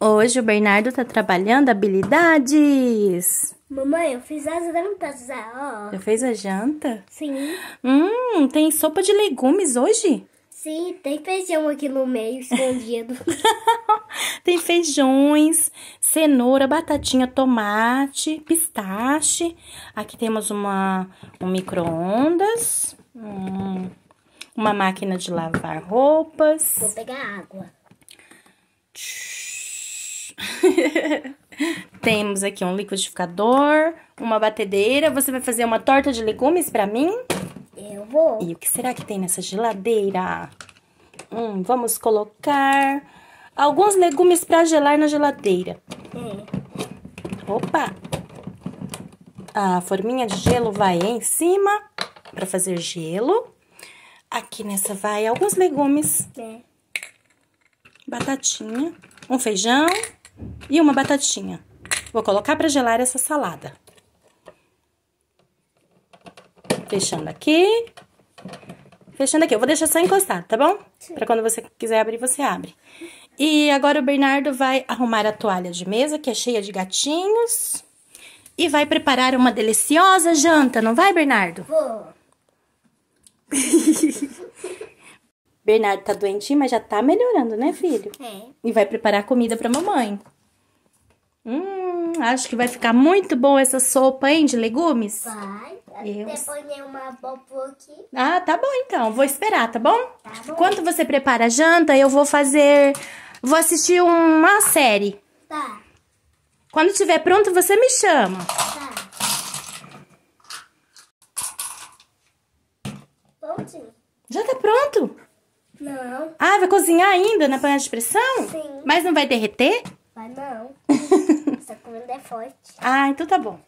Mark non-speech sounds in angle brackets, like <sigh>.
Hoje o Bernardo tá trabalhando habilidades. Mamãe, eu fiz as jantas já, ó. Já fez a janta? Sim. Hum, tem sopa de legumes hoje? Sim, tem feijão aqui no meio, escondido. <laughs> tem feijões, cenoura, batatinha, tomate, pistache. Aqui temos uma, um micro-ondas. Hum, uma máquina de lavar roupas. Vou pegar água. Tchum. <laughs> Temos aqui um liquidificador, uma batedeira. Você vai fazer uma torta de legumes pra mim? Eu vou. E o que será que tem nessa geladeira? Hum, vamos colocar alguns legumes pra gelar na geladeira. Hum. Opa! A forminha de gelo vai em cima pra fazer gelo. Aqui nessa vai alguns legumes. É. Batatinha. Um feijão e uma batatinha. Vou colocar para gelar essa salada. Fechando aqui. Fechando aqui. Eu vou deixar só encostado, tá bom? Para quando você quiser abrir, você abre. E agora o Bernardo vai arrumar a toalha de mesa, que é cheia de gatinhos. E vai preparar uma deliciosa janta, não vai, Bernardo? Vou. <laughs> Bernardo tá doentinho, mas já tá melhorando, né, filho? É. E vai preparar comida pra mamãe. Hum, acho que vai ficar muito bom essa sopa, hein, de legumes? Vai. Eu... Depois eu uma bobo aqui. Ah, tá bom então. Vou esperar, tá bom? Tá bom. Enquanto você prepara a janta, eu vou fazer... Vou assistir uma série. Tá. Quando estiver pronto, você me chama. Tá. Prontinho. Já tá pronto? Não. Ah, vai cozinhar ainda na panela de pressão? Sim. Mas não vai derreter? Vai não. <laughs> Essa comida é forte. Ah, então tá bom.